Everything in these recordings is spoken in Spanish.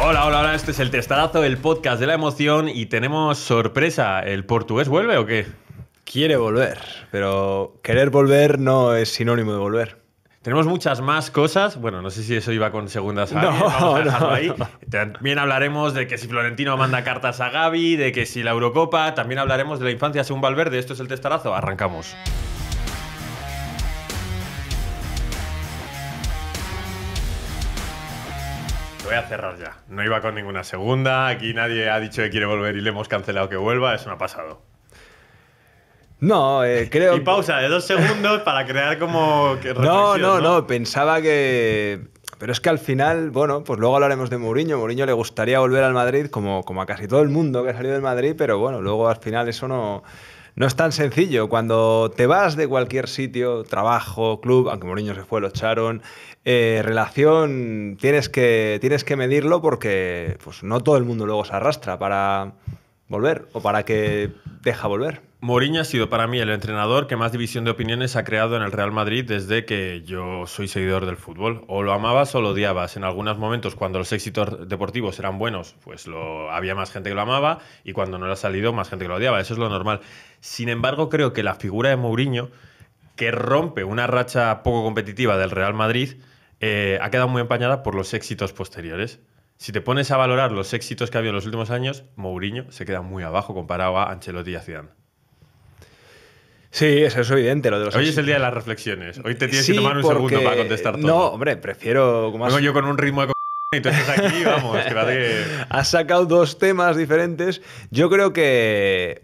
Hola, hola, hola, este es el Testarazo, el podcast de la emoción y tenemos sorpresa. ¿El portugués vuelve o qué? Quiere volver, pero querer volver no es sinónimo de volver. Tenemos muchas más cosas. Bueno, no sé si eso iba con segundas. ¿eh? No, no, También hablaremos de que si Florentino manda cartas a Gaby, de que si la Eurocopa. También hablaremos de la infancia según Valverde. Esto es el testarazo. Arrancamos. voy a cerrar ya. No iba con ninguna segunda. Aquí nadie ha dicho que quiere volver y le hemos cancelado que vuelva. Eso no ha pasado. No, eh, creo. Y pausa de dos segundos para crear como. Que no, no, no, no. Pensaba que. Pero es que al final, bueno, pues luego hablaremos de Mourinho. Mourinho le gustaría volver al Madrid, como, como a casi todo el mundo que ha salido del Madrid, pero bueno, luego al final eso no, no es tan sencillo. Cuando te vas de cualquier sitio, trabajo, club, aunque Mourinho se fue, lo echaron, eh, relación, tienes que, tienes que medirlo porque pues, no todo el mundo luego se arrastra para volver o para que deja volver. Mourinho ha sido para mí el entrenador que más división de opiniones ha creado en el Real Madrid desde que yo soy seguidor del fútbol. O lo amabas o lo odiabas. En algunos momentos, cuando los éxitos deportivos eran buenos, pues había más gente que lo amaba y cuando no lo ha salido, más gente que lo odiaba. Eso es lo normal. Sin embargo, creo que la figura de Mourinho, que rompe una racha poco competitiva del Real Madrid, eh, ha quedado muy empañada por los éxitos posteriores. Si te pones a valorar los éxitos que ha habido en los últimos años, Mourinho se queda muy abajo comparado a Ancelotti y a Zidane. Sí, eso es evidente. Lo los Hoy es el día de las reflexiones. Hoy te tienes que tomar un segundo para contestar todo. No, hombre, prefiero. Como yo con un ritmo de. Y tú estás aquí, vamos, que Has sacado dos temas diferentes. Yo creo que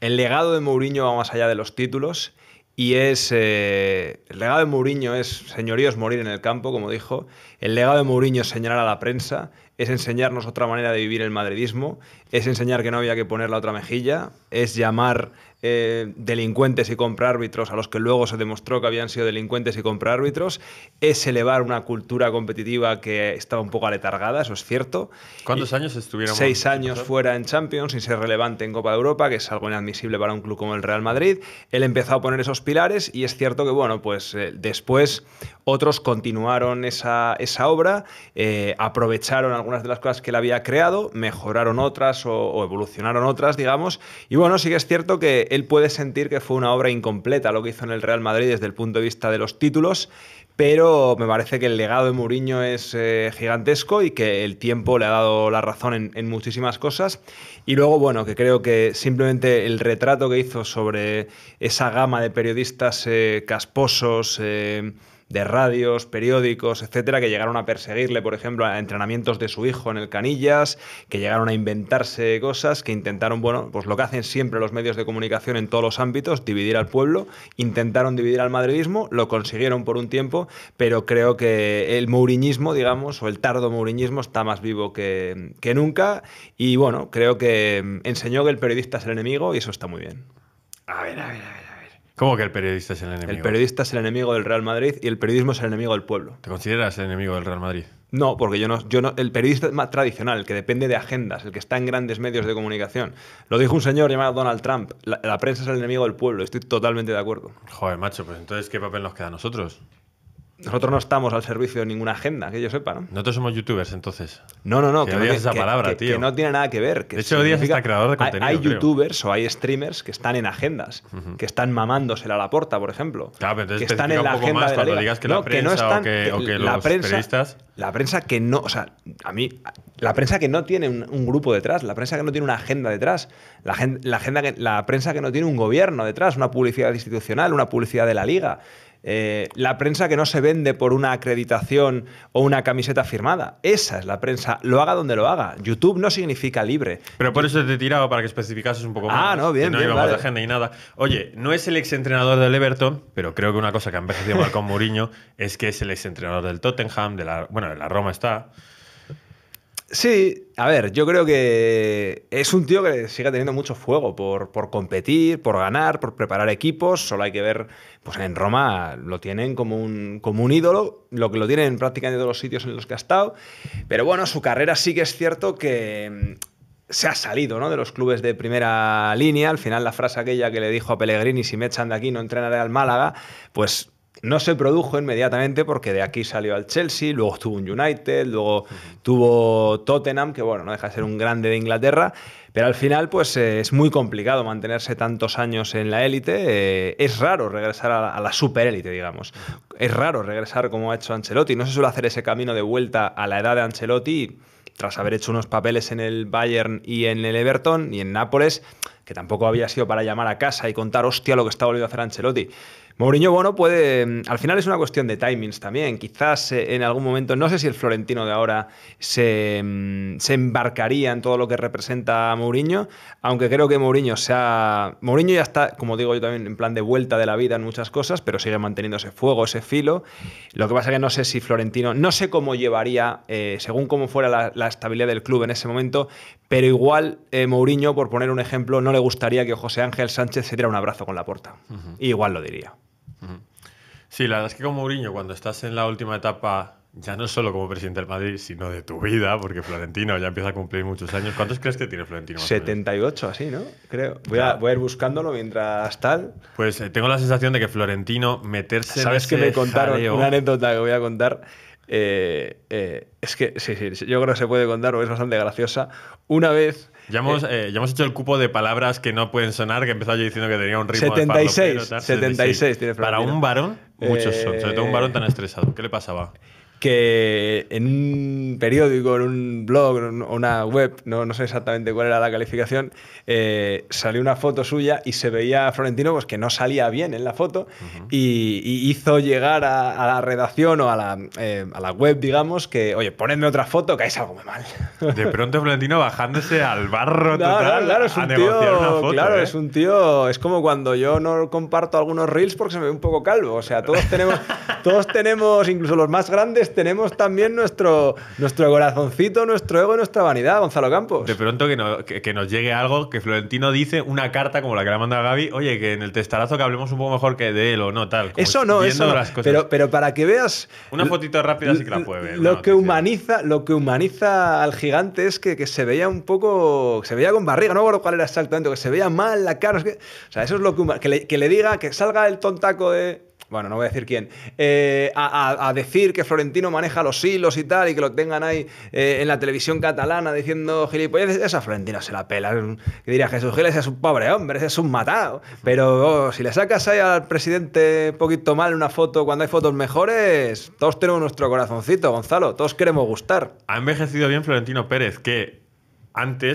el legado de Mourinho va más allá de los títulos. Y es. Eh, el legado de Mourinho es, señoríos, morir en el campo, como dijo. El legado de Mourinho es señalar a la prensa es enseñarnos otra manera de vivir el madridismo, es enseñar que no había que poner la otra mejilla, es llamar eh, delincuentes y árbitros a los que luego se demostró que habían sido delincuentes y árbitros es elevar una cultura competitiva que estaba un poco aletargada, eso es cierto. ¿Cuántos años estuvieron? Seis años fuera en Champions, sin ser relevante en Copa de Europa, que es algo inadmisible para un club como el Real Madrid. Él empezó a poner esos pilares y es cierto que, bueno, pues eh, después otros continuaron esa, obra, eh, aprovecharon algunas de las cosas que él había creado, mejoraron otras o, o evolucionaron otras, digamos, y bueno, bueno, sí que es cierto que él puede sentir que fue una obra incompleta lo que hizo en el Real Madrid desde el punto de vista de los títulos, pero me parece que el legado de Mourinho es eh, gigantesco y que el tiempo le ha dado la razón en, muchísimas cosas. Y luego, bueno, que creo que simplemente el retrato que hizo sobre esa gama de periodistas eh, casposos, eh, de radios, periódicos, etcétera, que llegaron a perseguirle, por ejemplo, a entrenamientos de su hijo en el Canillas, que llegaron a inventarse cosas, que intentaron, bueno, pues lo que hacen siempre los medios de comunicación en todos los ámbitos, dividir al pueblo, intentaron dividir al madridismo, lo consiguieron por un tiempo, pero creo que el mouriñismo, digamos, o el tardo mouriñismo está más vivo que, que nunca y bueno, creo que enseñó que el periodista es el enemigo y eso está muy bien. A ver, a ver, a ver. ¿Cómo que el periodista es el enemigo? El periodista es el enemigo del Real Madrid y el periodismo es el enemigo del pueblo. ¿Te consideras el enemigo del Real Madrid? No, porque yo no, yo no, el periodista tradicional, el que depende de agendas, el que está en grandes medios de comunicación. Lo dijo un señor llamado Donald Trump. La, la prensa es el enemigo del pueblo. Estoy totalmente de acuerdo. Joder, macho, pues entonces, ¿qué papel nos queda a nosotros? Nosotros no estamos al servicio de ninguna agenda, que yo sepa, ¿no? Nosotros somos youtubers, entonces. No, no, no. Que, no palabra, no tiene nada que ver. de hecho, odias hasta creador de contenido. Hay, youtubers o hay streamers que están en agendas, que están mamándosela a la porta, por ejemplo. Claro, pero que están en la cuando digas que no, la prensa o que, los periodistas... La prensa que no, o sea, a mí, la prensa que no tiene un, grupo detrás, la prensa que no tiene una agenda detrás, la, la, agenda que, la prensa que no tiene un gobierno detrás, una publicidad institucional, una publicidad de la liga. Eh, la prensa que no se vende por una acreditación o una camiseta firmada. Esa es la prensa, lo haga donde lo haga. YouTube no significa libre. Pero por eso te tirado para que especificases un poco ah, más. Ah, no, bien, no agenda y nada. Oye, no es el exentrenador del Everton, pero creo que una cosa que ha envejecido mal con Mourinho es que es el exentrenador del Tottenham, de la, bueno, de la Roma está. Sí, a ver, yo creo que es un tío que sigue teniendo mucho fuego por, competir, por ganar, por preparar equipos. Solo hay que ver, pues en Roma lo tienen como un, como un ídolo, lo que lo tienen en prácticamente todos los sitios en los que ha estado. Pero bueno, su carrera sí que es cierto que mm, se ha salido ¿no? de los clubes de primera línea. Al final, la frase aquella que le dijo a Pellegrini, si me echan de aquí no entrenaré al Málaga, pues no se produjo inmediatamente porque de aquí salió al Chelsea, luego estuvo un United, luego tuvo Tottenham, que bueno, no deja de ser un grande de Inglaterra, pero al final pues eh, es muy complicado mantenerse tantos años en la élite, eh, es raro regresar a, la la superélite, digamos, es raro regresar como ha hecho Ancelotti, no se suele hacer ese camino de vuelta a la edad de Ancelotti tras haber hecho unos papeles en el Bayern y en el Everton y en Nápoles, que tampoco había sido para llamar a casa y contar, hostia, lo que está volviendo a hacer Ancelotti. Mourinho bueno, puede. Mm, al final es una cuestión de timings también. Quizás eh, en algún momento, no sé si el florentino de ahora mm, se, embarcaría en todo lo que representa a Mourinho, aunque creo que Mourinho sea. Mourinho ya está, como digo yo también, en plan de vuelta de la vida en muchas cosas, pero sigue manteniendo ese fuego, ese filo. Lo que pasa es que no sé si Florentino, no sé cómo llevaría, eh, según cómo fuera la, estabilidad del club en ese momento, pero igual eh, Mourinho, por poner un ejemplo, no le gustaría que José Ángel Sánchez se diera un abrazo con la puerta. Igual lo diría. Sí, la verdad es que como Mourinho, cuando estás en la última etapa, ya no solo como presidente del Madrid, sino de tu vida, porque Florentino ya empieza a cumplir muchos años. ¿Cuántos crees que tiene Florentino? 78, así, ¿no? Creo. Voy, a, ir buscándolo mientras tal. Pues eh, tengo la sensación de que Florentino meterse ¿Sabes que me contaron una anécdota que voy a contar? Eh, eh, es que sí, sí, yo creo que se puede contar o es bastante graciosa. Una vez. Ya hemos, eh, hemos hecho el cupo de palabras que no pueden sonar, que empezaba yo diciendo que tenía un ritmo 76, de 76, 76, Para un varón, muchos son, sobre todo un varón tan estresado. ¿Qué le pasaba? que en un periódico, en un blog o una web, no, no, sé exactamente cuál era la calificación, eh, salió una foto suya y se veía a Florentino pues, que no salía bien en la foto y, hizo llegar a, la redacción o eh, a la, web, digamos, que, oye, ponedme otra foto que es algo mal. De pronto Florentino bajándose al barro total claro, es un tío, Claro, ¿eh? es un tío... Es como cuando yo no comparto algunos reels porque se me ve un poco calvo. O sea, todos tenemos, todos tenemos incluso los más grandes tenemos también nuestro, nuestro corazoncito, nuestro ego y nuestra vanidad, Gonzalo Campos. De pronto que, que, nos llegue algo, que Florentino dice una carta como la que le manda Gaby, oye, que en el testarazo que hablemos un poco mejor que de él o no, tal. eso no, eso no. Pero, pero para que veas... Una fotito rápida sí que la puede ver. Lo que, humaniza, lo que humaniza al gigante es que, se veía un poco... Se veía con barriga, no me acuerdo cuál era exactamente, que se veía mal la cara. o sea, eso es lo que... Que que le diga, que salga el tontaco de bueno, no voy a decir quién, eh, a, decir que Florentino maneja los hilos y tal, y que lo tengan ahí eh, en la televisión catalana diciendo gilipollas, esa Florentino se la pela. Que diría Jesús Giles es un pobre hombre, es un matado. Pero oh, si le sacas ahí al presidente un poquito mal una foto cuando hay fotos mejores, todos tenemos nuestro corazoncito, Gonzalo, todos queremos gustar. Ha envejecido bien Florentino Pérez, que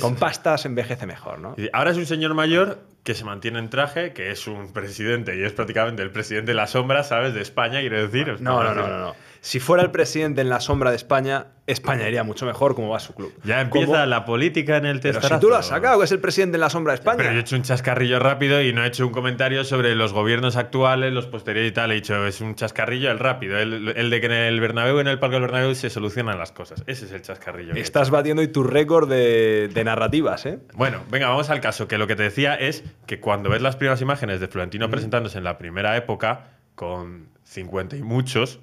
con pastas envejece mejor, ¿no? Ahora es un señor mayor que se mantiene en traje, que es un presidente y es prácticamente el presidente de la sombra, ¿sabes? De España, quiero decir. no, no, no, no si fuera el presidente en la sombra de España, España iría mucho mejor como va su club. Ya empieza la política en el testarazo. Pero tú lo has sacado, que es el presidente en la sombra de España. Pero yo he hecho un chascarrillo rápido y no he hecho un comentario sobre los gobiernos actuales, los posteriores y tal. He dicho, es un chascarrillo el rápido, el, de que en el Bernabéu en el Parque del Bernabéu se solucionan las cosas. Ese es el chascarrillo. Estás batiendo y tu récord de, narrativas, ¿eh? Bueno, venga, vamos al caso, que lo que te decía es que cuando ves las primeras imágenes de Florentino presentándose en la primera época, con 50 y muchos,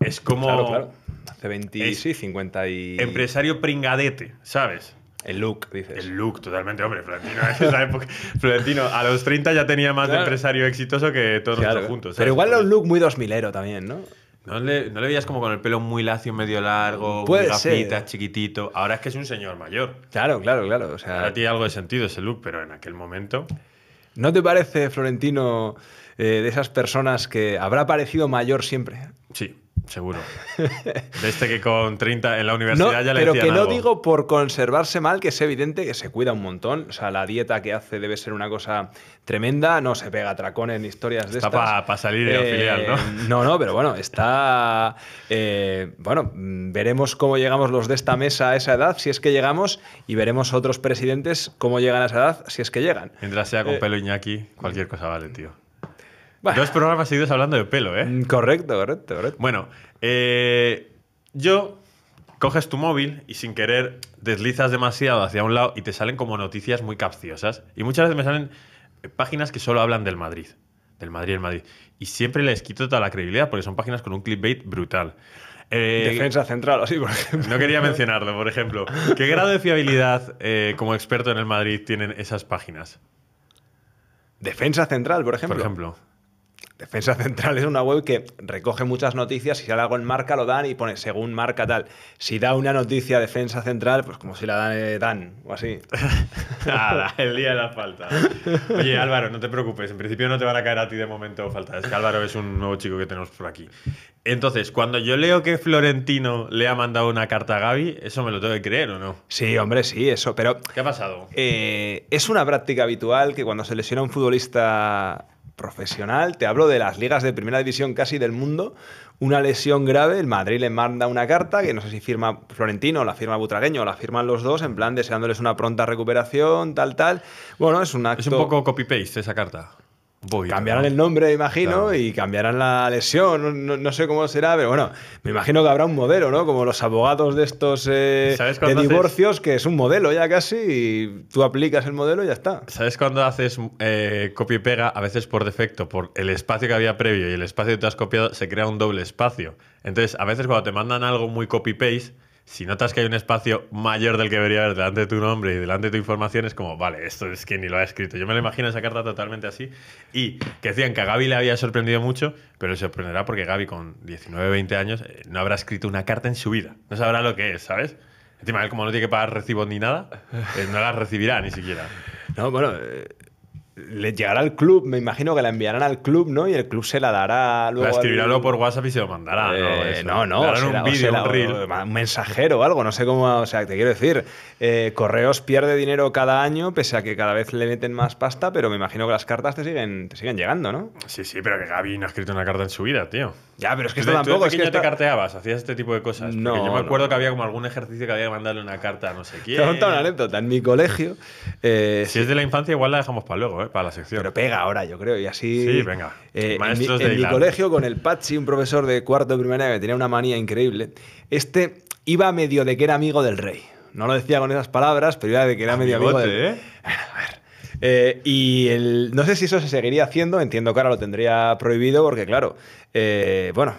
es como. Hace 20, sí, 50 y. Empresario pringadete, ¿sabes? El look, dices. El look, totalmente, hombre. Florentino, Florentino, a los 30 ya tenía más de empresario exitoso que todos los juntos. Pero igual los look muy 2000 también, ¿no? ¿No le, veías como con el pelo muy lacio, medio largo, gafitas, chiquitito? Ahora es que es un señor mayor. Claro, claro, claro. O sea, tiene algo de sentido ese look, pero en aquel momento... ¿No te parece, Florentino, eh, de esas personas que habrá parecido mayor siempre? Sí. Seguro. De este que con 30 en la universidad ya le Pero que no digo por conservarse mal, que es evidente que se cuida un montón. O sea, la dieta que hace debe ser una cosa tremenda. No se pega tracón en historias de estas. Está para salir de eh, ¿no? No, no, pero bueno, está. Eh, bueno, veremos cómo llegamos los de esta mesa a esa edad, si es que llegamos, y veremos otros presidentes cómo llegan a esa edad, si es que llegan. Mientras sea con eh, pelo Iñaki, cualquier cosa vale, tío. Dos programas seguidos hablando de pelo, ¿eh? Mm, correcto, correcto, correcto. Bueno, eh, yo coges tu móvil y sin querer deslizas demasiado hacia un lado y te salen como noticias muy capciosas. Y muchas veces me salen eh, páginas que solo hablan del Madrid. Del Madrid, el Madrid. Y siempre les quito toda la credibilidad porque son páginas con un clickbait brutal. Eh, Defensa central, así por ejemplo. No quería mencionarlo, por ejemplo. ¿Qué grado de fiabilidad como experto en el Madrid tienen esas páginas? Defensa central, por ejemplo. Por ejemplo. Defensa Central es una web que recoge muchas noticias y si sale algo en marca lo dan y pone según marca tal. Si da una noticia Defensa Central, pues como si la dan, eh, dan o así. Nada, el día de la falta. Oye, Álvaro, no te preocupes. En principio no te van a caer a ti de momento faltas. Es que Álvaro es un nuevo chico que tenemos por aquí. Entonces, cuando yo leo que Florentino le ha mandado una carta a Gaby, ¿eso me lo tengo que creer o no? Sí, hombre, sí, eso. Pero. ¿Qué ha pasado? Eh, es una práctica habitual que cuando se lesiona un futbolista profesional, te hablo de las ligas de primera división casi del mundo, una lesión grave, el Madrid le manda una carta, que no sé si firma Florentino, la firma Butragueño, la firman los dos, en plan deseándoles una pronta recuperación, tal, tal. Bueno, es un acto... Es un poco copy-paste esa carta cambiarán el nombre, imagino, y cambiarán la lesión, no, sé cómo será, pero bueno, me imagino que habrá un modelo, ¿no? Como los abogados de estos eh, de divorcios, que es un modelo ya casi, y tú aplicas el modelo y ya está. ¿Sabes cuando haces eh, copy y pega, a veces por defecto, por el espacio que había previo y el espacio que tú has copiado, se crea un doble espacio? Entonces, a veces cuando te mandan algo muy copy-paste, si notas que hay un espacio mayor del que debería haber delante de tu nombre y delante de tu información, es como, vale, esto es que ni lo ha escrito. Yo me lo imagino esa carta totalmente así. Y que decían que a Gaby le había sorprendido mucho, pero se sorprenderá porque Gaby con 19, 20 años eh, no habrá escrito una carta en su vida. No sabrá lo que es, ¿sabes? Encima él, como no tiene que pagar recibos ni nada, eh, no las recibirá ni siquiera. No, bueno, eh, le llegará al club, me imagino que la enviarán al club, ¿no? Y el club se la dará luego. La escribirá luego por WhatsApp y se lo mandará, ¿no? Eh, no, no, un, video, un, reel. un, mensajero o algo, no sé cómo. O sea, te quiero decir, eh, Correos pierde dinero cada año, pese a que cada vez le meten más pasta, pero me imagino que las cartas te siguen, te siguen llegando, ¿no? Sí, sí, pero que Gaby no ha escrito una carta en su vida, tío. Ya, pero es que esto tampoco. es que te carteabas, hacías este tipo de cosas. No. yo me acuerdo que había como algún ejercicio que había que mandarle una carta a no sé quién. Te una anécdota. En mi colegio. Eh, si es de la infancia, igual la dejamos para luego, ¿eh? para, la sección. Pero pega ahora, yo creo, y así. Sí, venga. Eh, en, mi colegio, con el Pachi, un profesor de cuarto de primaria que tenía una manía increíble, este iba medio de que era amigo del rey. No lo decía con esas palabras, pero iba de que era medio amigo. Del... ¿eh? A ver, eh, y el, no sé si eso se seguiría haciendo, entiendo que ahora lo tendría prohibido porque, claro, eh, bueno,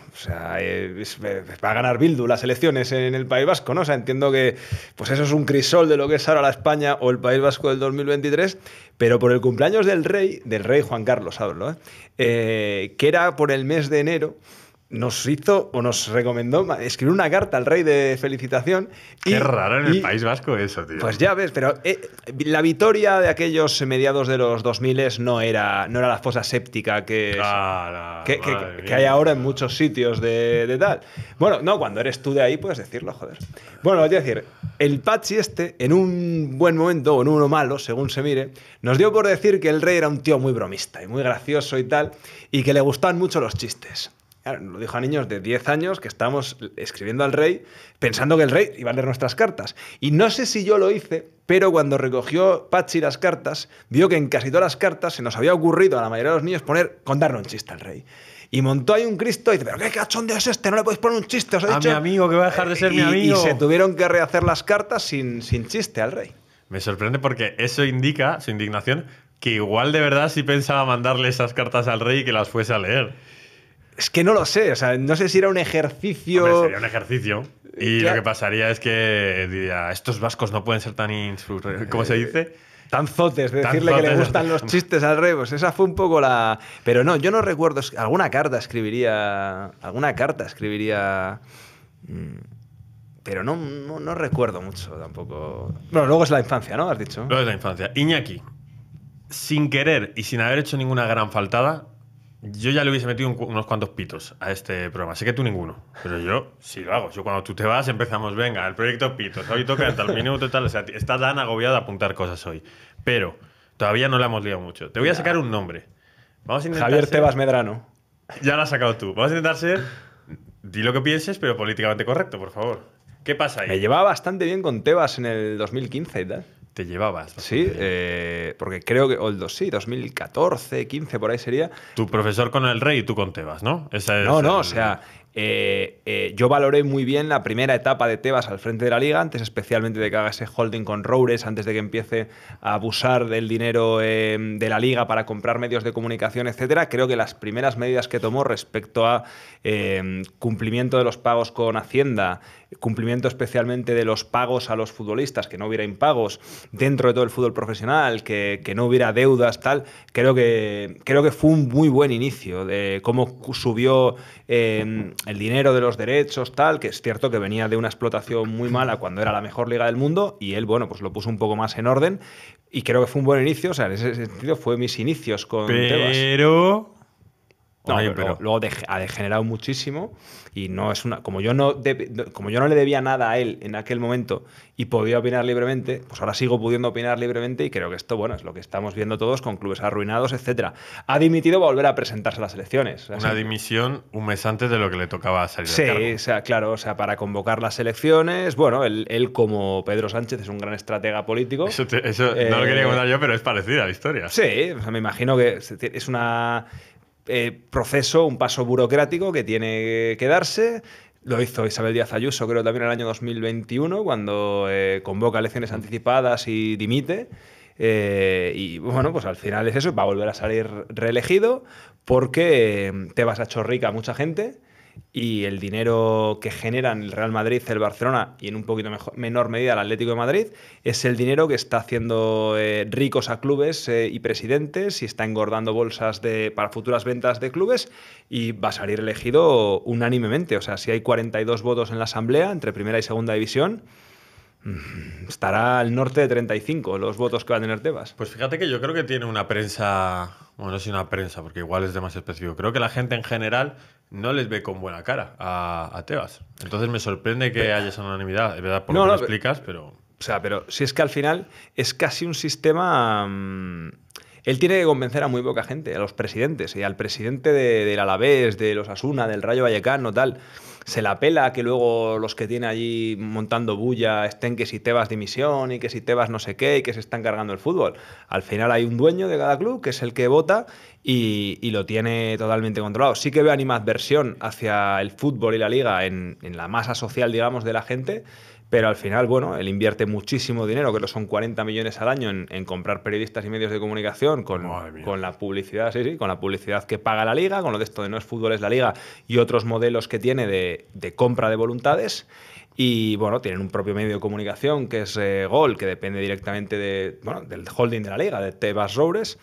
eh, pues va a ganar Bildu las elecciones en el País Vasco, ¿no? entiendo que pues eso es un crisol de lo que es ahora la España o el País Vasco del 2023, pero por el cumpleaños del rey, del rey Juan Carlos, hablo, que era por el mes de enero, nos hizo o nos recomendó escribir una carta al rey de felicitación. Qué raro en el País Vasco eso, tío. Pues ya ves, pero eh, la victoria de aquellos mediados de los 2000 no era, no era la fosa séptica que, hay ahora en muchos sitios de, tal. Bueno, no, cuando eres tú de ahí puedes decirlo, joder. Bueno, es decir, el Pachi este, en un buen momento o en uno malo, según se mire, nos dio por decir que el rey era un tío muy bromista y muy gracioso y tal, y que le gustaban mucho los chistes lo dijo a niños de 10 años que estábamos escribiendo al rey pensando que el rey iba a leer nuestras cartas. Y no sé si yo lo hice, pero cuando recogió Pachi las cartas, vio que en casi todas las cartas se nos había ocurrido a la mayoría de los niños poner un chiste al rey. Y montó ahí un Cristo y dice, pero qué cachondeo es este, no le podéis poner un chiste. a mi amigo que va a dejar de ser mi amigo. Y se tuvieron que rehacer las cartas sin, sin chiste al rey. Me sorprende porque eso indica, su indignación, que igual de verdad sí pensaba mandarle esas cartas al rey y que las fuese a leer. Es que no lo sé, o sea, no sé si era un ejercicio. sería un ejercicio. Y eh, lo que pasaría es que diría, estos vascos no pueden ser tan. Eh, ¿Cómo se dice? tan zotes decirle que le gustan los chistes al rey. Pues esa fue un poco la. Pero no, yo no recuerdo. Alguna carta escribiría. Alguna carta escribiría. Mm, pero no, no, no recuerdo mucho tampoco. Bueno, luego es la infancia, ¿no? Has dicho. Luego es la infancia. Iñaki, sin querer y sin haber hecho ninguna gran faltada, yo ya le hubiese metido unos cuantos pitos a este programa. Sé que tú ninguno, pero yo sí lo hago. Yo cuando tú te vas empezamos, venga, el proyecto pitos. Hoy toca tal minuto y tal. O sea, está tan agobiado a apuntar cosas hoy. Pero todavía no le hemos liado mucho. Te voy a sacar un nombre. Vamos a intentar Javier Tebas Medrano. Ya lo has sacado tú. Vamos a intentar ser... Di lo que pienses, pero políticamente correcto, por favor. ¿Qué pasa ahí? Me llevaba bastante bien con Tebas en el 2015 y tal te llevabas. Sí, eh, porque creo que, sí, 2014, 15, por ahí sería. Tu profesor con el rey y tú con Tebas, ¿no? Esa es no, no, o sea, eh, eh, yo valoré muy bien la primera etapa de Tebas al frente de la liga, antes especialmente de que haga ese holding con Roures, antes de que empiece a abusar del dinero em, de la liga para comprar medios de comunicación, etcétera. Creo que las primeras medidas que tomó respecto a em, cumplimiento de los pagos con Hacienda, cumplimiento especialmente de los pagos a los futbolistas, que no hubiera impagos dentro de todo el fútbol profesional, que, no hubiera deudas, tal, creo que, creo que fue un muy buen inicio de cómo subió em, el dinero de los derechos, tal, que es cierto que venía de una explotación muy mala cuando era la mejor liga del mundo y él, bueno, pues lo puso un poco más en orden y creo que fue un buen inicio, o sea, en ese sentido fue mis inicios con Pero... No, pero... luego, ha degenerado muchísimo y no es una. Como yo no, como yo no le debía nada a él en aquel momento y podía opinar libremente, pues ahora sigo pudiendo opinar libremente y creo que esto, bueno, es lo que estamos viendo todos con clubes arruinados, etcétera. Ha dimitido para volver a presentarse a las elecciones. Una dimisión un mes antes de lo que le tocaba salir. Sí, o sea, claro, o sea, para convocar las elecciones, bueno, él, él como Pedro Sánchez es un gran estratega político. Eso, no lo quería eh, contar yo, pero es parecida a la historia. Sí, o sea, me imagino que es una eh, proceso, un paso burocrático que tiene que darse. Lo hizo Isabel Díaz Ayuso, creo, también en el año 2021, cuando eh, convoca elecciones anticipadas y dimite. Eh, y bueno, pues al final es eso, va a volver a salir reelegido porque te vas a chorrica a mucha gente y el dinero que generan el Real Madrid, el Barcelona y en un poquito menor medida el Atlético de Madrid, es el dinero que está haciendo eh, ricos a clubes eh, y presidentes y está engordando bolsas de, para futuras ventas de clubes y va a salir elegido unánimemente. O sea, si hay 42 votos en la Asamblea entre primera y segunda división, mm, estará al norte de 35 los votos que va a tener Tebas. Pues fíjate que yo creo que tiene una prensa, bueno, no sé una prensa, porque igual es de más específico. Creo que la gente en general no les ve con buena cara a, Tebas. Entonces me sorprende que haya esa unanimidad. Es verdad, porque no, lo explicas, pero... O sea, pero si es que al final es casi un sistema... Mm, él tiene que convencer a muy poca gente, a los presidentes, y al presidente de, del Alavés, de los Asuna, del Rayo Vallecano, tal se la pela que luego los que tiene allí montando bulla estén que si te Tebas dimisión y que si te vas no sé qué y que se están cargando el fútbol. Al final hay un dueño de cada club que es el que vota y, lo tiene totalmente controlado. Sí que veo animadversión hacia el fútbol y la liga en, en la masa social, digamos, de la gente, pero al final, bueno, él invierte muchísimo dinero, que lo son 40 millones al año, en, comprar periodistas y medios de comunicación con, la publicidad, sí, sí, con la publicidad que paga la liga, con lo de esto de no es fútbol, es la liga, y otros modelos que tiene de, compra de voluntades. Y bueno, tienen un propio medio de comunicación que es eh, Gol, que depende directamente de, del holding de la liga, de Tebas Roures.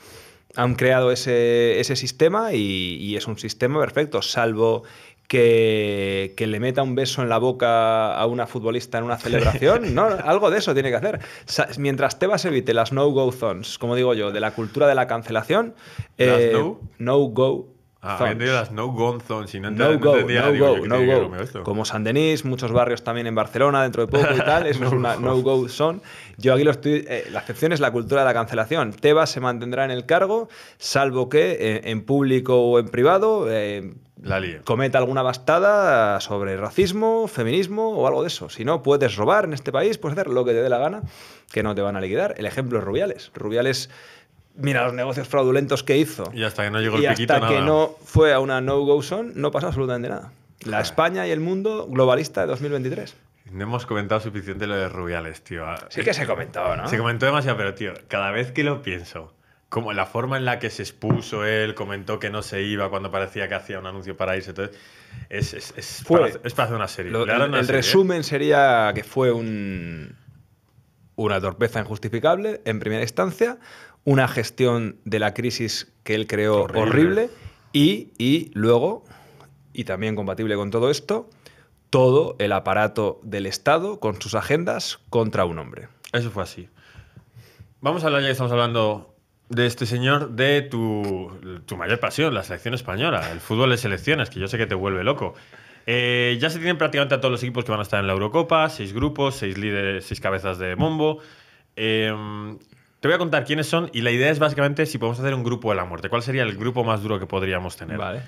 Han creado ese, ese sistema y es un sistema perfecto, salvo que, le meta un beso en la boca a una futbolista en una celebración. No, algo de eso tiene que hacer. mientras Tebas evite las no-go zones, como digo yo, de la cultura de la cancelación. Eh, no? No-go Ah, no gone zones y no, no, no, no go, no go. Como San Denis, muchos barrios también en Barcelona dentro de poco y tal, es una no go zone. Yo aquí lo estoy, eh, la excepción es la cultura de la cancelación. Tebas se mantendrá en el cargo, salvo que eh, en público o en privado eh, cometa alguna bastada sobre racismo, feminismo o algo de eso. Si no, puedes robar en este país, puedes hacer lo que te dé la gana, que no te van a liquidar. El ejemplo es Rubiales. Rubiales mira los negocios fraudulentos que hizo. Y hasta que no llegó el y hasta que no fue a una no-go zone, no pasó absolutamente nada. La España y el mundo globalista de 2023. No hemos comentado suficiente lo de Rubiales, tío. Sí que se comentó, ¿no? Se comentó demasiado, pero tío, cada vez que lo pienso, como la forma en la que se expuso él, comentó que no se iba cuando parecía que hacía un anuncio para irse, entonces, es, para, hacer una serie. el, ¿eh? resumen sería que fue un, una torpeza injustificable en primera instancia, una gestión de la crisis que él creó horrible, y, luego, y también compatible con todo esto, todo el aparato del Estado con sus agendas contra un hombre. Eso fue así. Vamos a hablar, ya que estamos hablando de este señor, de tu, mayor pasión, la selección española, el fútbol de selecciones, que yo sé que te vuelve loco. Eh, ya se tienen prácticamente a todos los equipos que van a estar en la Eurocopa, seis grupos, seis líderes, seis cabezas de bombo... Eh, te voy a contar quiénes son y la idea es básicamente si podemos hacer un grupo de la muerte. ¿Cuál sería el grupo más duro que podríamos tener? Vale.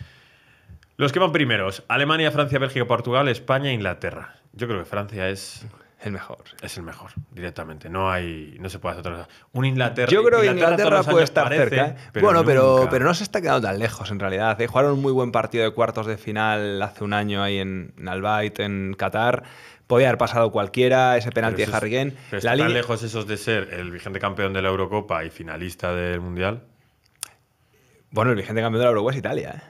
Los que van primeros: Alemania, Francia, Bélgica, Portugal, España, e Inglaterra. Yo creo que Francia es el mejor. Es el mejor, directamente. No hay, no se puede hacer otra cosa. Un Inglaterra. Yo creo que Inglaterra, puede estar cerca. ¿eh? bueno, pero, pero no se está quedando tan lejos en realidad. ¿eh? Jugaron un muy buen partido de cuartos de final hace un año ahí en, en Albait, en Qatar Podía haber pasado cualquiera, ese penalti de Harry ¿Están lejos esos de ser el vigente campeón de la Eurocopa y finalista del Mundial? Bueno, el vigente campeón de la Eurocopa es Italia. ¿eh?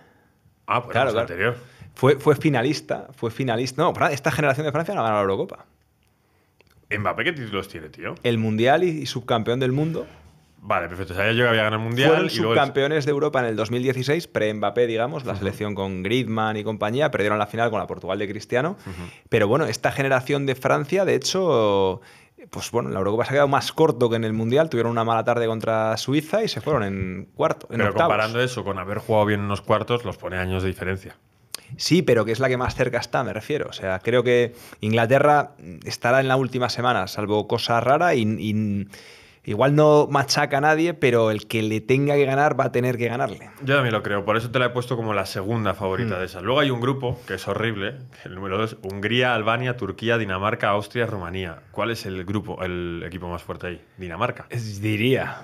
Ah, pues claro, anterior. Fue, finalista, fue finalista. No, esta generación de Francia no ha ganado la Eurocopa. ¿Mbappé qué títulos tiene, tío? El Mundial y subcampeón del mundo. Vale, perfecto. Sabía yo que había ganado el Mundial. Fueron subcampeones de Europa en el 2016, pre-Mbappé, digamos, la selección con Griezmann y compañía, perdieron la final con la Portugal de Cristiano. Pero bueno, esta generación de Francia, de hecho pues bueno, la Europa se ha quedado más corto que en el Mundial. Tuvieron una mala tarde contra Suiza y se fueron en cuarto. pero comparando eso con haber jugado bien unos cuartos, los pone años de diferencia. Sí, pero que es la que más cerca está, me refiero. O sea, creo que Inglaterra estará en la última semana, salvo cosa rara y, y Igual no machaca a nadie, pero el que le tenga que ganar va a tener que ganarle. Yo también lo creo, por eso te la he puesto como la segunda favorita mm. de esas. Luego hay un grupo que es horrible, el número dos, Hungría, Albania, Turquía, Dinamarca, Austria, Rumanía. ¿Cuál es el grupo, el equipo más fuerte ahí? Dinamarca. diría.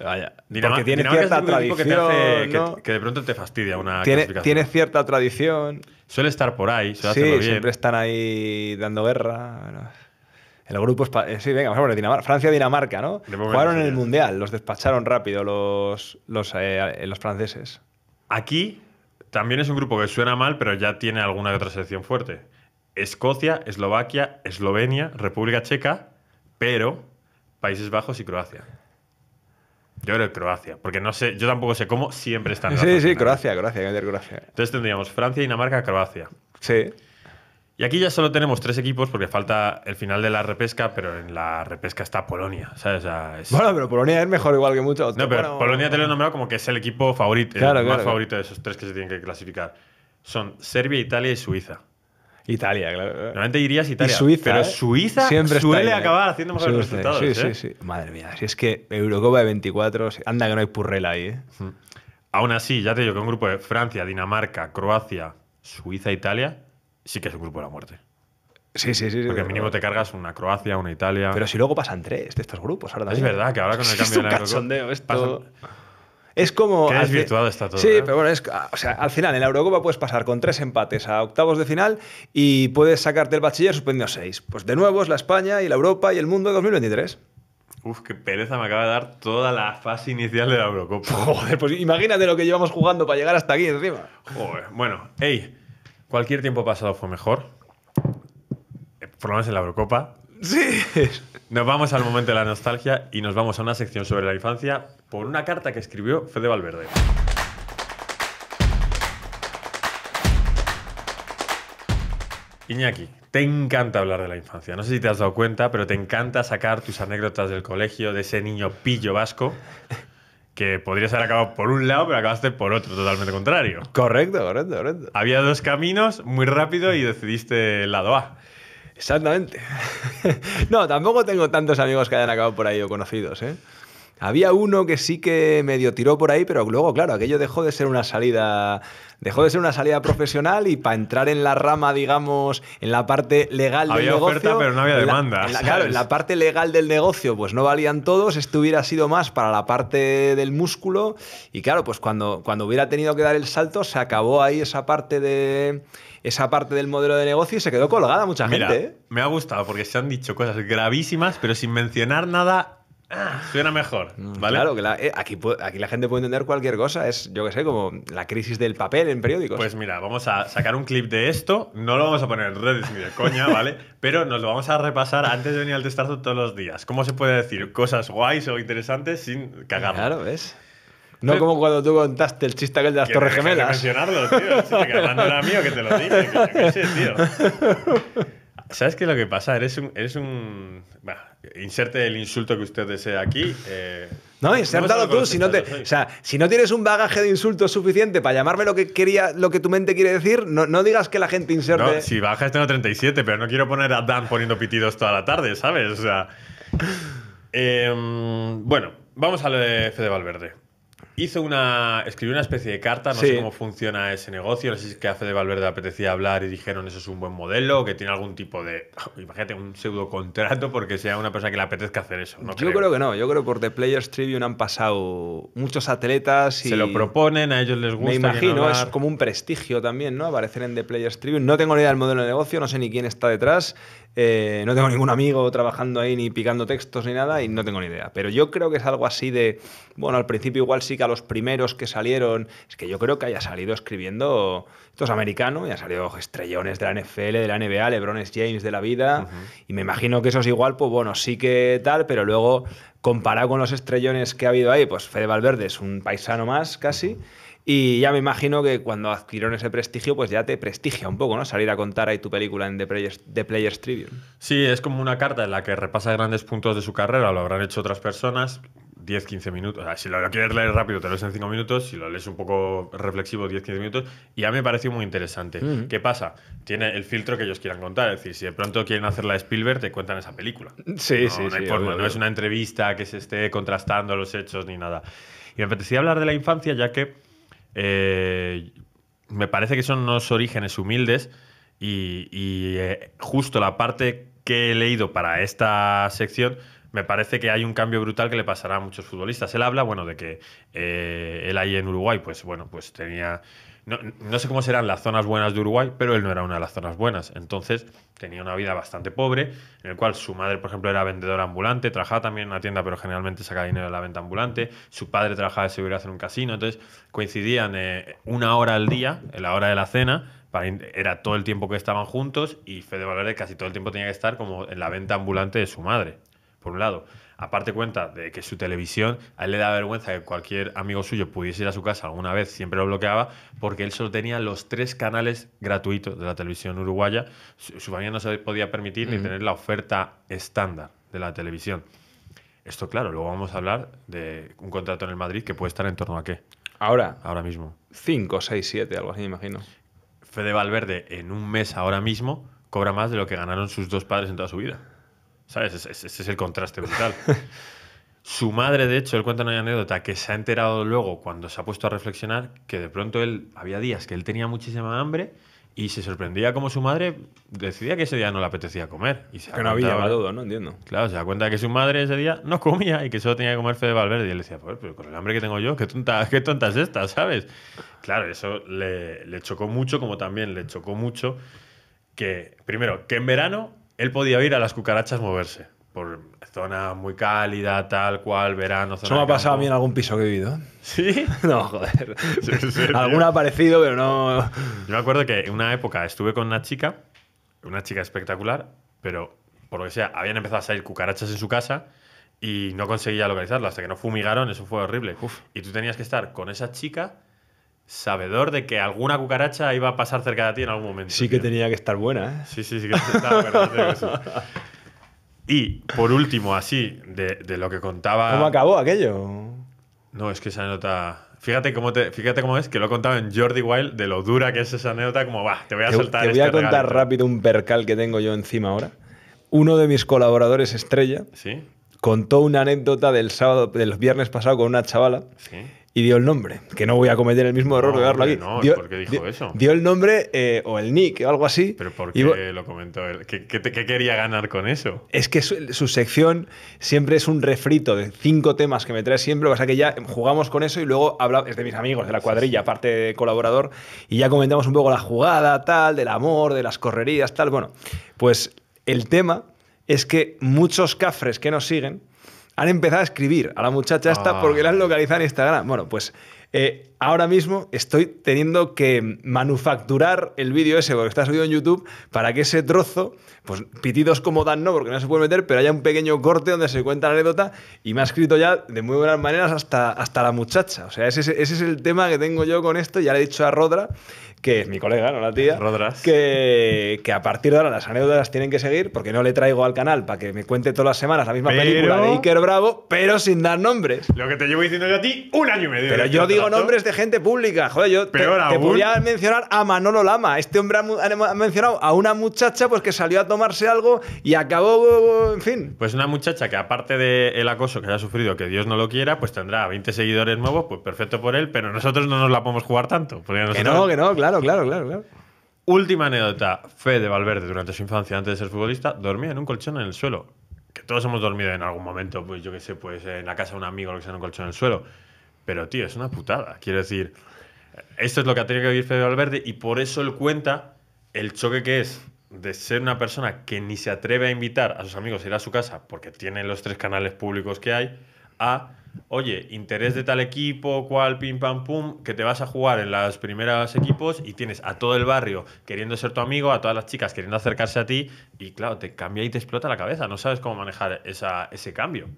Vaya, porque tiene cierta tradición. Que, que, de pronto te fastidia una tiene, cierta tradición. Suele estar por ahí, bien. siempre están ahí dando guerra. El grupo eh, Sí, venga, vamos a Dinamarca, Francia-Dinamarca, ¿no? Jugaron en el Mundial, los despacharon rápido los, eh, los, franceses. Aquí también es un grupo que suena mal, pero ya tiene alguna otra selección fuerte. Escocia, Eslovaquia, Eslovenia, República Checa, pero Países Bajos y Croacia. Yo creo que Croacia, porque no sé, yo tampoco sé cómo siempre están. Sí, sí, Croacia, Croacia, Croacia. Entonces tendríamos Francia, Dinamarca, Croacia. Sí. Y aquí ya solo tenemos tres equipos porque falta el final de la repesca, pero en la repesca está Polonia. ¿sabes? Bueno, pero Polonia es mejor igual que muchos. No, pero Polonia te lo he nombrado como que es el equipo favorito, el más favorito de esos tres que se tienen que clasificar. Son Serbia, Italia y Suiza. Italia, claro. Normalmente dirías Italia. Y Suiza, pero ¿eh? Suiza suele ¿eh? acabar haciendo mejores resultados. Sí, ¿eh? sí, sí. Madre mía, si es que Eurocopa de 24, anda que no hay purrela ahí. ¿eh? Aún así, ya te digo que un grupo de Francia, Dinamarca, Croacia, Suiza, Italia sí que es el grupo de la muerte. Sí, sí, sí. Porque mínimo te cargas una Croacia, una Italia. Pero si luego pasan tres de estos grupos ahora Es verdad que ahora con el cambio de la cachondeo esto. Es como. es virtual está todo. Sí, ¿eh? pero bueno, o sea, al final en la Eurocopa puedes pasar con tres empates a octavos de final y puedes sacarte el bachiller suspendido a seis. Pues de nuevo es la España y la Europa y el mundo de 2023. Uf, qué pereza me acaba de dar toda la fase inicial de la Eurocopa. Joder, pues imagínate lo que llevamos jugando para llegar hasta aquí arriba. Joder, bueno, hey. Cualquier tiempo pasado fue mejor. Eh, por lo menos en la Eurocopa. Sí. Nos vamos al momento de la nostalgia y nos vamos a una sección sobre la infancia por una carta que escribió Fede Valverde. Iñaki, te encanta hablar de la infancia. No sé si te has dado cuenta, pero te encanta sacar tus anécdotas del colegio, de ese niño pillo vasco, que podrías haber acabado por un lado, pero acabaste por otro, totalmente contrario. Correcto, correcto, correcto. Había dos caminos muy rápido y decidiste el lado A. Exactamente. no, tampoco tengo tantos amigos que hayan acabado por ahí o conocidos, ¿eh? Había uno que sí que medio tiró por ahí, pero luego, claro, aquello dejó de ser una salida. Dejó de ser una salida profesional y para entrar en la rama, digamos, en la parte legal había oferta, pero no había demanda. claro, en la parte legal del negocio, pues no valían todos. Esto hubiera sido más para la parte del músculo. Y claro, pues cuando, cuando hubiera tenido que dar el salto, se acabó ahí esa parte de esa parte del modelo de negocio y se quedó colgada mucha gente. ¿eh? Me ha gustado porque se han dicho cosas gravísimas, pero sin mencionar nada suena mejor, mm, ¿vale? Claro, que eh, aquí, aquí, la gente puede entender cualquier cosa. Es, yo qué sé, como la crisis del papel en periódicos. Pues mira, vamos a sacar un clip de esto. No lo vamos a poner en redes ni de coña, ¿vale? Pero nos lo vamos a repasar antes de venir al testazo todos los días. ¿Cómo se puede decir cosas guays o interesantes sin cagarnos? Claro, ¿ves? No como cuando tú contaste el chiste aquel de las Torres Gemelas. Que mencionarlo, tío. que no era mío, que te lo dije. tío. ¿Sabes qué es lo que pasa? Eres un. un... inserte el insulto que usted desea aquí. Eh, no, insértalo tú. Si no, o sea, si no tienes un bagaje de insultos suficiente para llamarme lo que quería, lo que tu mente quiere decir, no, digas que la gente inserte. No, si bajas tengo 37, pero no quiero poner a Dan poniendo pitidos toda la tarde, ¿sabes? O sea. Em, bueno, vamos a lo de Fede Valverde hizo una. escribió una especie de carta, no sé cómo funciona ese negocio, no sé si es que hace de Valverde apetecía hablar y dijeron eso es un buen modelo, que tiene algún tipo de. Imagínate, un pseudo contrato porque sea una persona que le apetezca hacer eso. No yo creo. que no, yo creo que por The Players Tribune han pasado muchos atletas y. Se lo proponen, a ellos les gusta. Me imagino, es como un prestigio también, ¿no? Aparecer en The Players Tribune. No tengo ni idea del modelo de negocio, no sé ni quién está detrás. Eh, no tengo ningún amigo trabajando ahí ni picando textos ni nada y no tengo ni idea. Pero yo creo que es algo así de, bueno, al principio igual sí que a los primeros que salieron, es que yo creo que haya salido escribiendo, esto es americano, y ha salido estrellones de la NFL, de la NBA, LeBron James de la vida, y me imagino que eso es igual, pues bueno, sí que tal, pero luego comparado con los estrellones que ha habido ahí, pues Fede Valverde es un paisano más casi. Y ya me imagino que cuando adquirieron ese prestigio, pues ya te prestigia un poco, ¿no? Salir a contar ahí tu película en The Players, The Players Tribune. Sí, es como una carta en la que repasa grandes puntos de su carrera, lo habrán hecho otras personas. 10, 15 minutos. si lo quieres leer rápido, te lo lees en 5 minutos. Si lo lees un poco reflexivo, 10, 15 minutos. Y ya me pareció muy interesante. Mm. ¿Qué pasa? Tiene el filtro que ellos quieran contar. Es decir, si de pronto quieren hacer la Spielberg, te cuentan esa película. Sí, sí, sí, no es una entrevista que se esté contrastando los hechos ni nada. Y me apetecía hablar de la infancia, ya que eh, me parece que son unos orígenes humildes y, eh, justo la parte que he leído para esta sección me parece que hay un cambio brutal que le pasará a muchos futbolistas. Él habla, bueno, de que eh, él ahí en Uruguay, pues bueno, pues tenía no, sé cómo serán las zonas buenas de Uruguay, pero él no era una de las zonas buenas. Entonces tenía una vida bastante pobre, en el cual su madre, por ejemplo, era vendedora ambulante, trabajaba también en una tienda, pero generalmente sacaba dinero de la venta ambulante. Su padre trabajaba de seguridad en un casino. Entonces coincidían eh, una hora al día, en la hora de la cena, era todo el tiempo que estaban juntos y Fede Valverde casi todo el tiempo tenía que estar como en la venta ambulante de su madre, por un lado aparte cuenta de que su televisión, a él le da vergüenza que cualquier amigo suyo pudiese ir a su casa alguna vez, siempre lo bloqueaba, porque él solo tenía los tres canales gratuitos de la televisión uruguaya. Su, familia no se podía permitir ni tener la oferta estándar de la televisión. Esto, claro, luego vamos a hablar de un contrato en el Madrid que puede estar en torno a qué. Ahora. Ahora mismo. 5, 6, 7, algo así, me imagino. Fede Valverde en un mes ahora mismo cobra más de lo que ganaron sus dos padres en toda su vida. ¿Sabes? Ese, es el contraste brutal. Su madre, de hecho, él cuenta una anécdota que se ha enterado luego cuando se ha puesto a reflexionar que de pronto él había días que él tenía muchísima hambre y se sorprendía como su madre decidía que ese día no le apetecía comer. Y que no había todo, ¿no? Entiendo. Claro, se da cuenta que su madre ese día no comía y que solo tenía que comer de Valverde. Y él decía, pues, pero con el hambre que tengo yo, qué tonta, qué es esta, ¿sabes? Claro, eso le, le chocó mucho, como también le chocó mucho que, primero, que en verano él podía ir a las cucarachas moverse. Por zona muy cálida, tal cual, verano, zona. Eso me ha pasado a mí en algún piso que he vivido. ¿eh? ¿Sí? no, joder. Alguna ha parecido, pero no. Yo me acuerdo que en una época estuve con una chica, una chica espectacular, pero por lo que sea, habían empezado a salir cucarachas en su casa y no conseguía localizarla. hasta que no fumigaron, eso fue horrible. Y tú tenías que estar con esa chica sabedor de que alguna cucaracha iba a pasar cerca de ti en algún momento. Sí que tenía que estar buena, ¿eh? Sí, sí, sí que y por último, así, de, lo que contaba. ¿Cómo acabó aquello? No, es que esa anécdota. Fíjate cómo, te, fíjate cómo es que lo he contado en Jordi Wild de lo dura que es esa anécdota, como va, te voy a soltar. Te, voy a este contar rápido un percal que tengo yo encima ahora. Uno de mis colaboradores estrella contó una anécdota del sábado, los viernes pasado con una chavala. Sí y dio el nombre. Que no voy a cometer el mismo error de darlo aquí. No, dio, ¿por qué dijo eso? Dio el nombre eh, o el nick o algo así. Pero ¿por qué lo comentó él? ¿Qué, qué, quería ganar con eso? Es que su, sección siempre es un refrito de cinco temas que me trae siempre. O que pasa que ya jugamos con eso y luego habla... Es de mis amigos de la cuadrilla, parte de colaborador. Y ya comentamos un poco la jugada, tal, del amor, de las correrías, tal. Bueno, pues el tema es que muchos cafres que nos siguen han empezado a escribir a la muchacha esta ah. porque la han localizado en Instagram. Bueno, pues eh, ahora mismo estoy teniendo que manufacturar el vídeo ese porque está subido en YouTube para que ese trozo, pues pitidos como dan no, porque no se puede meter, pero haya un pequeño corte donde se cuenta la anécdota y me ha escrito ya de muy buenas maneras hasta, hasta la muchacha. O sea, ese, ese es el tema que tengo yo con esto. Ya le he dicho a Rodra que es mi colega, no la tía, Rodras. Que, que a partir de ahora las anécdotas tienen que seguir porque no le traigo al canal para que me cuente todas las semanas la misma película de Iker Bravo, pero sin dar nombres. Lo que te llevo diciendo yo a ti un año y medio. Pero yo digo nombres de gente pública, joder, yo te, aún. mencionar a Manolo Lama. Este hombre ha, mencionado a una muchacha pues que salió a tomarse algo y acabó, en fin. Pues una muchacha que aparte del acoso que haya sufrido, que Dios no lo quiera, pues tendrá 20 seguidores nuevos, pues perfecto por él, pero nosotros no nos la podemos jugar tanto. Que no, que no, claro. Claro, claro, claro, Última anécdota. de Valverde, durante su infancia, antes de ser futbolista, dormía en un colchón en el suelo. Que todos hemos dormido en algún momento, pues yo que sé, pues en la casa de un amigo, lo que sea, en un colchón en el suelo. Pero, tío, es una putada. Quiero decir, esto es lo que ha tenido que vivir Fede Valverde y por eso él cuenta el choque que es de ser una persona que ni se atreve a invitar a sus amigos a ir a su casa porque tiene los tres canales públicos que hay, a oye, interés de tal equipo, cual, pim, pam, pum, que te vas a jugar en las primeras equipos y tienes a todo el barrio queriendo ser tu amigo, a todas las chicas queriendo acercarse a ti y claro, te cambia y te explota la cabeza, no sabes cómo manejar ese cambio.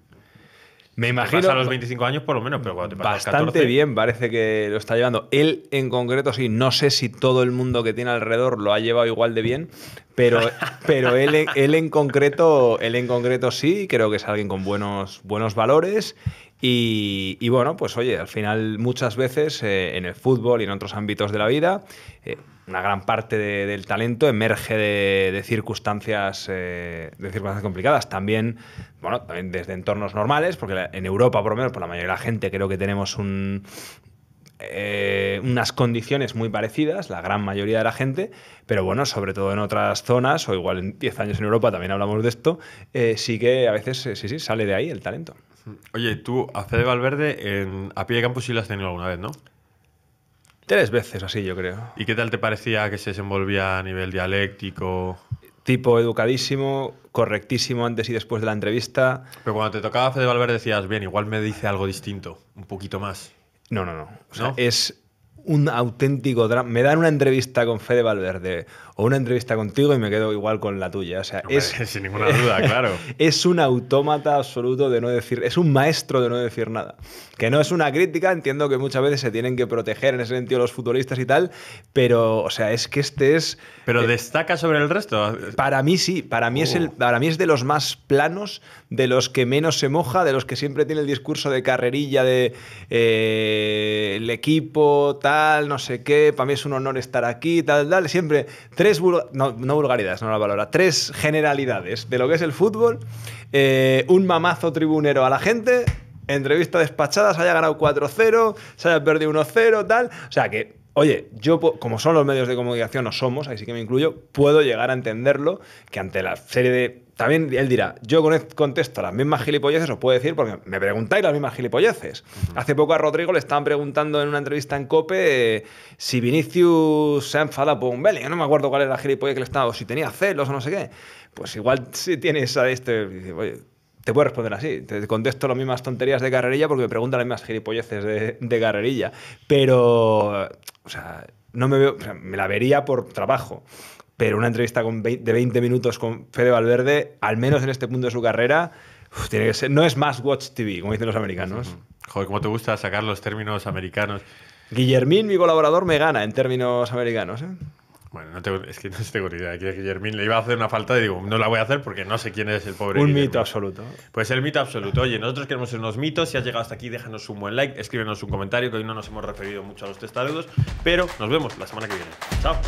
Me imagino. a los 25 años por lo menos, pero cuando te pasa Bastante bien, parece que lo está llevando. Él en concreto, sí, no sé si todo el mundo que tiene alrededor lo ha llevado igual de bien, pero, pero él, él, en concreto, él en concreto sí, creo que es alguien con buenos, buenos valores y, bueno, pues oye, al final muchas veces eh, en el fútbol y en otros ámbitos de la vida, eh, una gran parte del talento emerge de, circunstancias, eh, de circunstancias complicadas. También, bueno, también desde entornos normales, porque en Europa por lo menos, por la mayoría de la gente creo que tenemos un, unas condiciones muy parecidas, la gran mayoría de la gente, pero bueno, sobre todo en otras zonas, o igual en 10 años en Europa también hablamos de esto, sí que a veces sí, sí, sale de ahí el talento. Oye, tú a Fede Valverde en, a pie de campo sí lo has tenido alguna vez, ¿no? Tres veces así, yo creo. ¿Y qué tal te parecía que se desenvolvía a nivel dialéctico? Tipo educadísimo, correctísimo antes y después de la entrevista. Pero cuando te tocaba Fede Valverde decías, bien, igual me dice algo distinto, un poquito más. No, no, no. ¿No? es un auténtico drama. Me dan una entrevista con Fede Valverde o una entrevista contigo y me quedo igual con la tuya. O sea, es, sin ninguna duda, claro. Es un autómata absoluto de no decir, es un maestro de no decir nada. Que no es una crítica, entiendo que muchas veces se tienen que proteger en ese sentido los futbolistas y tal, pero, o sea, es que este es... Pero eh, destaca sobre el resto. Para mí sí, para mí, es el, oh. para mí es de los más planos, de los que menos se moja, de los que siempre tiene el discurso de carrerilla, de eh, el equipo, tal, no sé qué, para mí es un honor estar aquí, tal, tal, siempre... Tres no, vulgaridades, no la valora tres generalidades de lo que es el fútbol, eh, un mamazo tribunero a la gente, entrevista despachada, se haya ganado 4-0, se haya perdido 1-0, tal. O sea que oye, yo, como son los medios de comunicación, o somos, ahí sí que me incluyo, puedo llegar a entenderlo que ante la serie de. También él dirá, yo e-, contesto las mismas gilipolleces, os puedo decir, porque me preguntáis las mismas gilipolleces. Hace poco a Rodrigo le estaban preguntando en una entrevista en COPE eh, si Vinicius se ha enfadado por un Yo no me acuerdo cuál era la gilipollez que le estaba, o si tenía celos o no sé qué. Pues igual si tienes a este, te puedo responder así. Te contesto las mismas tonterías de carrerilla porque me preguntan las mismas gilipolleces de, de carrerilla. Pero, o sea, no me veo, me la vería por trabajo. Pero una entrevista de 20 minutos con Fede Valverde, al menos en este punto de su carrera, no es más Watch TV, como dicen los americanos. Joder, cómo te gusta sacar los términos americanos. Guillermín, mi colaborador, me gana en términos americanos. ¿eh? Bueno, no es que no tengo ni idea de que Guillermín le iba a hacer una falta y digo, no la voy a hacer porque no sé quién es el pobre. Un mito absoluto. Pues el mito absoluto. Oye, nosotros queremos ser unos mitos. Si has llegado hasta aquí, déjanos un buen like, escríbenos un comentario, que hoy no nos hemos referido mucho a los testarudos. Pero nos vemos la semana que viene. Chao.